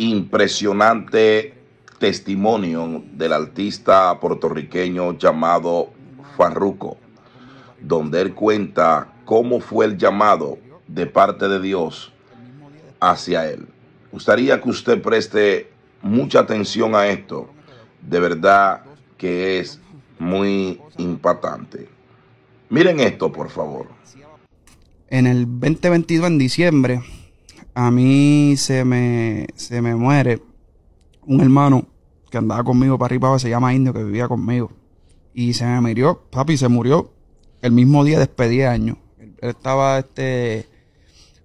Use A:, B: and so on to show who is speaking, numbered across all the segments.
A: impresionante testimonio del artista puertorriqueño llamado Farruco, donde él cuenta cómo fue el llamado de parte de Dios hacia él. Gustaría que usted preste mucha atención a esto, de verdad que es muy impactante. Miren esto, por favor. En el 2022, en diciembre, a mí se me, se me muere un hermano que andaba conmigo para arriba, se llama Indio, que vivía conmigo. Y se me murió, papi, se murió el mismo día despedí de año. Él, estaba este,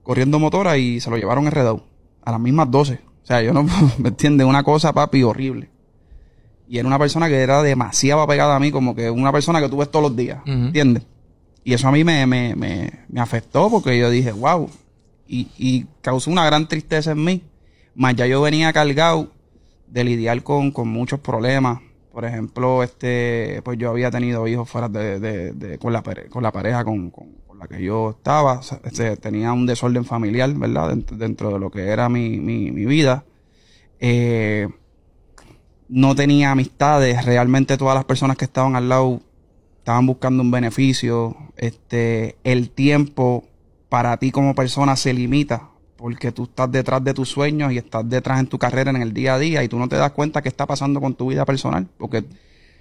A: corriendo motora y se lo llevaron enredado a las mismas 12. O sea, yo no, ¿me entiendes? Una cosa, papi, horrible. Y era una persona que era demasiado pegada a mí, como que una persona que tuve todos los días, ¿entiendes? Y eso a mí me, me, me, me afectó porque yo dije, wow, y, y causó una gran tristeza en mí. Más ya yo venía cargado de lidiar con, con muchos problemas. Por ejemplo, este, pues yo había tenido hijos fuera de, con, la, con la pareja con, la que yo estaba. Este, tenía un desorden familiar, ¿verdad? Dentro, de lo que era mi, mi, mi vida. Eh, no tenía amistades. Realmente todas las personas que estaban al lado estaban buscando un beneficio. Este, el tiempo para ti como persona se limita porque tú estás detrás de tus sueños y estás detrás en tu carrera en el día a día y tú no te das cuenta qué está pasando con tu vida personal porque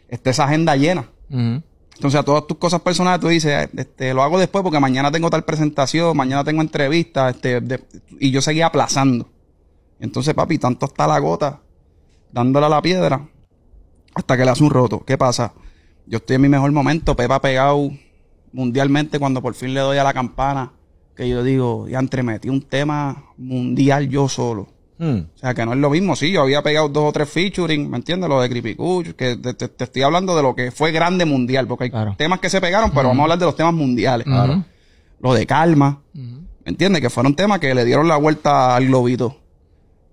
A: está esa agenda llena. Entonces a todas tus cosas personales tú dices, eh, este, lo hago después porque mañana tengo tal presentación, mañana tengo entrevista, este, y yo seguía aplazando. Entonces, papi, tanto está la gota dándole a la piedra hasta que le hace un roto. ¿Qué pasa? Yo estoy en mi mejor momento, Pepa pegado mundialmente cuando por fin le doy a la campana que yo digo, y entremetí un tema mundial yo solo. Hmm. O sea, que no es lo mismo. Sí, yo había pegado dos o tres featuring, ¿me entiendes? Lo de Creepy que te, estoy hablando de lo que fue grande mundial, porque hay temas que se pegaron, pero hmm. vamos a hablar de los temas mundiales. Lo de Calma, ¿me entiendes? Que fueron temas que le dieron la vuelta al globito.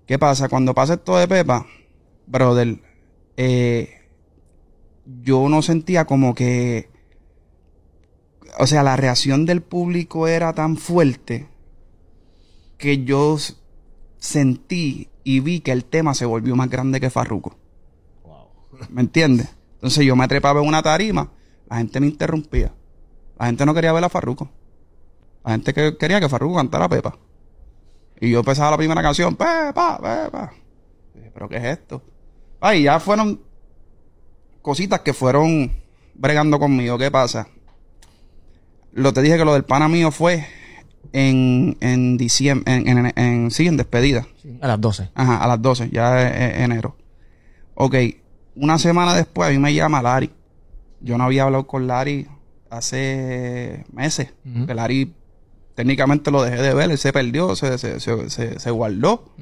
A: ¿Qué pasa? Cuando pasa esto de Pepa, brother, eh, yo no sentía como que o sea, la reacción del público era tan fuerte que yo sentí y vi que el tema se volvió más grande que Farruko. ¿Me entiendes? Entonces yo me a ver una tarima, la gente me interrumpía. La gente no quería ver a Farruko. La gente que quería que Farruko cantara Pepa. Y yo empezaba la primera canción, Pepa, Pepa. dije, ¿pero qué es esto? Ahí ya fueron cositas que fueron bregando conmigo. ¿Qué pasa? Lo te dije que lo del pana mío fue en, diciembre, en, en, sí, en despedida. a las 12. Ajá, a las 12, ya e, e, enero. Ok, una semana después a mí me llama Larry. Yo no había hablado con Larry hace meses. que Larry técnicamente lo dejé de ver, él se perdió, se, se, se, guardó.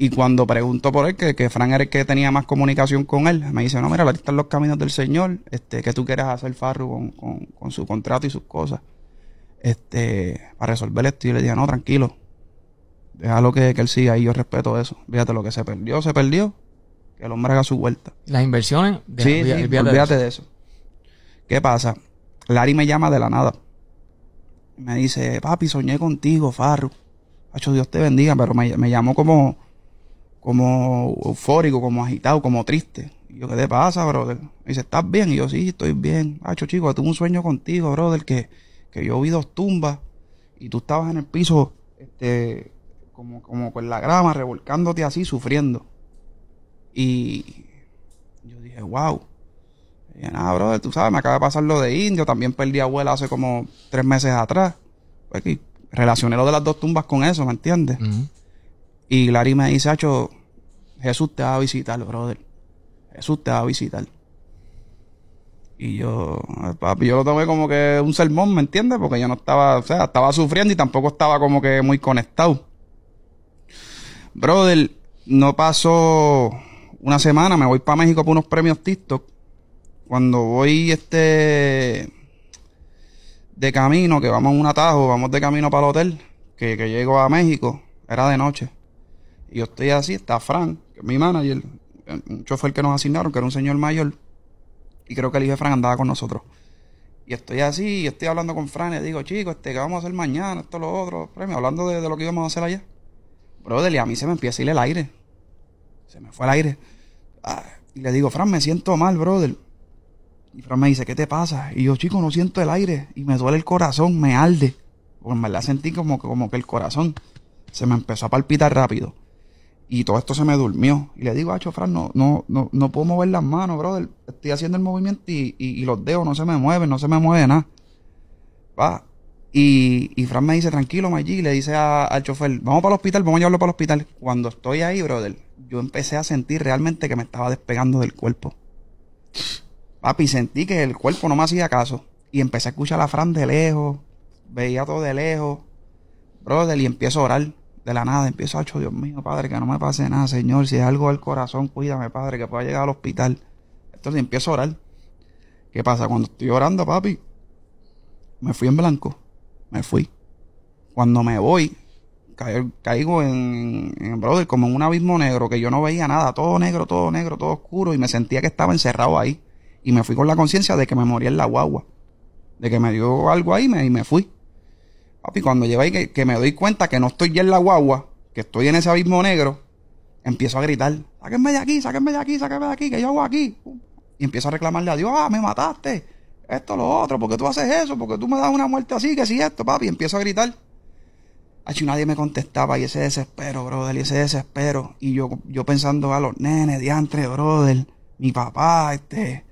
A: Y cuando pregunto por él, que, que Fran era el que tenía más comunicación con él, me dice, no, mira, aquí están los caminos del Señor, este, que tú quieras hacer Farru con, su contrato y sus cosas, este, para resolver esto. Y le dije, no, tranquilo, déjalo que, que él siga ahí, yo respeto eso. Fíjate, lo que se perdió, se perdió, que el hombre haga su vuelta. Las inversiones, de, sí, sí olvídate, de, eso. ¿Qué pasa? Larry me llama de la nada. Me dice, papi, soñé contigo, Farru. hecho Dios te bendiga, pero me, me llamó como como eufórico, como agitado, como triste. Y yo, ¿qué te pasa, brother? Y dice, ¿estás bien? Y yo, sí, estoy bien. Hacho, chico, tuve un sueño contigo, brother, que, que yo vi dos tumbas y tú estabas en el piso, este, como, como con la grama, revolcándote así, sufriendo. Y yo dije, wow. Y nada, brother, tú sabes, me acaba de pasar lo de indio, también perdí a abuela hace como tres meses atrás. Pues, relacioné lo de las dos tumbas con eso, ¿me entiendes? Y Larry me dice, Hacho, Jesús te va a visitar, brother. Jesús te va a visitar. Y yo, papi, yo lo tomé como que un sermón, ¿me entiendes? Porque yo no estaba, o sea, estaba sufriendo y tampoco estaba como que muy conectado. Brother, no pasó una semana, me voy para México por unos premios TikTok. Cuando voy este de camino, que vamos a un atajo, vamos de camino para el hotel, que, que llego a México, era de noche. Y yo estoy así, está Fran, mi manager, fue el que nos asignaron, que era un señor mayor, y creo que el hijo de Fran andaba con nosotros. Y estoy así, y estoy hablando con Fran, y digo, chico, este, ¿qué vamos a hacer mañana? Esto, lo otro, premio, hablando de, lo que íbamos a hacer allá. Brother, y a mí se me empieza a ir el aire. Se me fue el aire. Ah, y le digo, Fran, me siento mal, brother. Y Fran me dice, ¿qué te pasa? Y yo, chico, no siento el aire. Y me duele el corazón, me alde Porque me la sentí como como que el corazón se me empezó a palpitar rápido. Y todo esto se me durmió. Y le digo, a Fran, no, no, no, no puedo mover las manos, brother. Estoy haciendo el movimiento y, los dedos no se me mueven, no se me mueve nada. Va. Y, y Fran me dice, tranquilo, Maggi. Le dice al chofer, vamos para el hospital, vamos a llevarlo para el hospital. Cuando estoy ahí, brother, yo empecé a sentir realmente que me estaba despegando del cuerpo. Papi, sentí que el cuerpo no me hacía caso. Y empecé a escuchar a Fran de lejos. Veía todo de lejos. Brother, y empiezo a orar de la nada empiezo a Dios mío, Padre, que no me pase nada, Señor. Si es algo del corazón, cuídame, Padre, que pueda llegar al hospital. Entonces empiezo a orar. ¿Qué pasa? Cuando estoy orando, papi, me fui en blanco. Me fui. Cuando me voy, caigo, en, en, brother, como en un abismo negro, que yo no veía nada, todo negro, todo negro, todo oscuro, y me sentía que estaba encerrado ahí. Y me fui con la conciencia de que me moría en la guagua. De que me dio algo ahí y me fui. Papi, cuando lleváis que, que, me doy cuenta que no estoy ya en la guagua, que estoy en ese abismo negro, empiezo a gritar, sáquenme de aquí, sáquenme de aquí, sáquenme de aquí, que yo hago aquí. Y empiezo a reclamarle a Dios, ah, me mataste, esto, lo otro, qué tú haces eso, porque tú me das una muerte así, que si esto, papi, empiezo a gritar. si nadie me contestaba y ese desespero, brother, y ese desespero. Y yo, yo pensando a los nenes, diantre, brother, mi papá, este.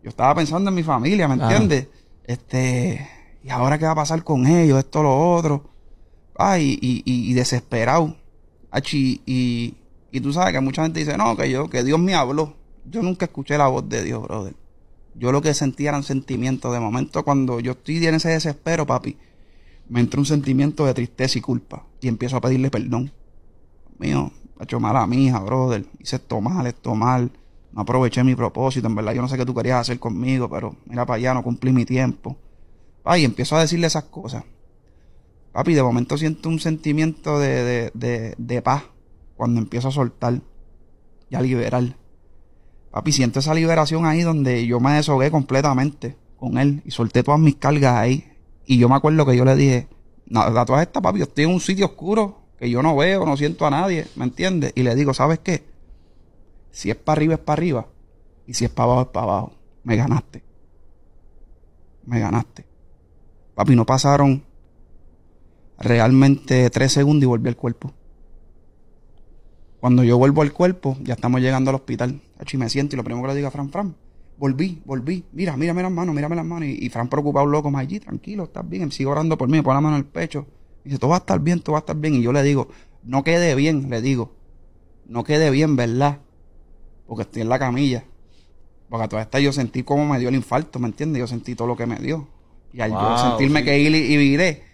A: Yo estaba pensando en mi familia, ¿me entiendes? Este ¿Y ahora qué va a pasar con ellos? Esto, lo otro. Ay, ah, y, desesperado. y, y tú sabes que mucha gente dice, no, que yo, que Dios me habló. Yo nunca escuché la voz de Dios, brother. Yo lo que sentía eran sentimientos. De momento, cuando yo estoy en ese desespero, papi, me entró un sentimiento de tristeza y culpa. Y empiezo a pedirle perdón. Mío, ha hecho mal a mi hija, brother. Hice esto mal, esto mal. No aproveché mi propósito. En verdad, yo no sé qué tú querías hacer conmigo, pero mira para allá, no cumplí mi tiempo. Ay, empiezo a decirle esas cosas. Papi, de momento siento un sentimiento de, de, de, paz cuando empiezo a soltar y a liberar. Papi, siento esa liberación ahí donde yo me deshogué completamente con él y solté todas mis cargas ahí. Y yo me acuerdo que yo le dije, Nada, todas esta, papi, estoy en un sitio oscuro que yo no veo, no siento a nadie, ¿me entiendes? Y le digo, ¿sabes qué? Si es para arriba, es para arriba. Y si es para abajo, es para abajo. Me ganaste. Me ganaste. Papi, no pasaron realmente tres segundos y volví al cuerpo. Cuando yo vuelvo al cuerpo, ya estamos llegando al hospital. Y me siento y lo primero que le digo a Fran, Fran, volví, volví. Mira, mírame las manos, mírame las manos. Y, Fran preocupado, loco, más allí, tranquilo, estás bien. Sigo sigue orando por mí, me pone la mano al pecho. Y dice, todo va a estar bien, todo va a estar bien. Y yo le digo, no quede bien, le digo. No quede bien, ¿verdad? Porque estoy en la camilla. Porque a todas estas yo sentí cómo me dio el infarto, ¿me entiendes? Yo sentí todo lo que me dio. Y al yo sentirme que ir y viré,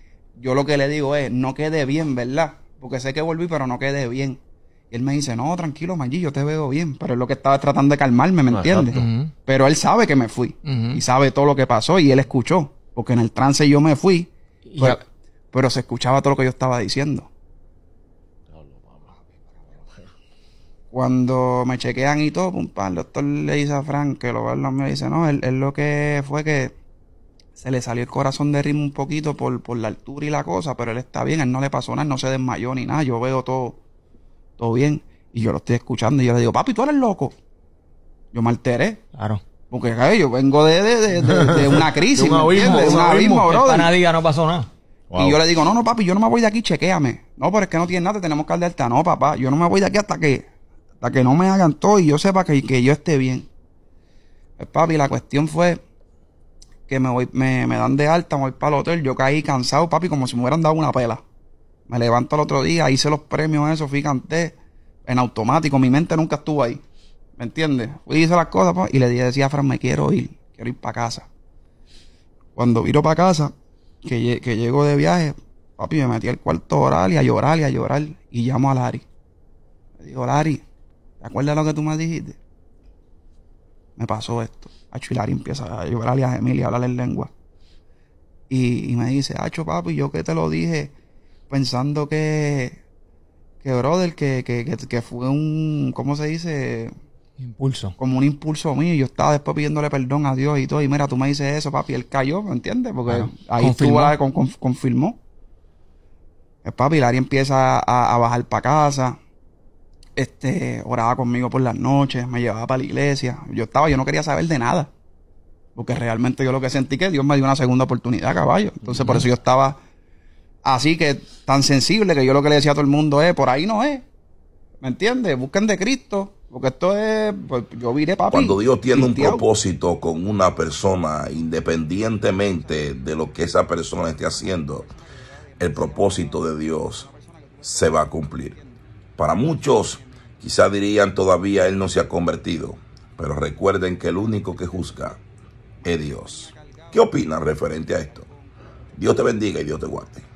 A: yo lo que le digo es, no quede bien, ¿verdad? Porque sé que volví, pero no quede bien. Y él me dice, no, tranquilo, Maggi, yo te veo bien. Pero es lo que estaba tratando de calmarme, ¿me entiendes? Pero él sabe que me fui. Y sabe todo lo que pasó. Y él escuchó. Porque en el trance yo me fui. pero, se escuchaba todo lo que yo estaba diciendo. cuando me chequean y todo, el doctor le dice a Frank que lo va me dice, no, él, él, lo que fue que se le salió el corazón de ritmo un poquito por, la altura y la cosa, pero él está bien, él no le pasó nada, no se desmayó ni nada, yo veo todo, todo bien. Y yo lo estoy escuchando y yo le digo, papi, tú eres loco. Yo me alteré. Claro. Porque yo vengo de, una crisis, de un abismo, ¿me un abismo, no pasó nada. Y yo le digo, no, no, papi, yo no me voy de aquí, chequéame. No, pero es que no tiene nada, tenemos que alta. No, papá, yo no me voy de aquí hasta que, hasta que no me hagan todo y yo sepa que, que yo esté bien. Pues, papi, la cuestión fue que me voy, me, dan de alta, me voy para el hotel. Yo caí cansado, papi, como si me hubieran dado una pela. Me levanto el otro día, hice los premios, eso, fui canté en automático. Mi mente nunca estuvo ahí. ¿Me entiendes? Fui hice las cosas papi pues, y le decía a Fran, me quiero ir, quiero ir para casa. Cuando viro para casa, que, llego de viaje, papi, me metí al cuarto oral y a llorar y a llorar. Y llamo a Lari. me digo, Lari, ¿te acuerdas lo que tú me dijiste? Me pasó esto. Acho, Hilary empieza a llorarle a Emilia, a hablarle en lengua. Y, me dice, Acho, papi, yo que te lo dije pensando que, que brother, que, fue un, ¿cómo se dice? Impulso. Como un impulso mío. Yo estaba después pidiéndole perdón a Dios y todo. Y mira, tú me dices eso, papi. Él cayó, ¿me entiendes? Porque ahí confirmó. estuvo, con, confirmó. El eh, papi, Lari empieza a, a bajar para casa este, oraba conmigo por las noches, me llevaba para la iglesia. Yo estaba, yo no quería saber de nada. Porque realmente yo lo que sentí que Dios me dio una segunda oportunidad, caballo. Entonces, por eso yo estaba así que tan sensible que yo lo que le decía a todo el mundo es, por ahí no es. ¿Me entiendes? Busquen de Cristo. Porque esto es, pues, yo viré papi. Cuando Dios tiene un propósito con una persona, independientemente de lo que esa persona esté haciendo, el propósito de Dios se va a cumplir. Para muchos, Quizá dirían todavía Él no se ha convertido, pero recuerden que el único que juzga es Dios. ¿Qué opinan referente a esto? Dios te bendiga y Dios te guarde.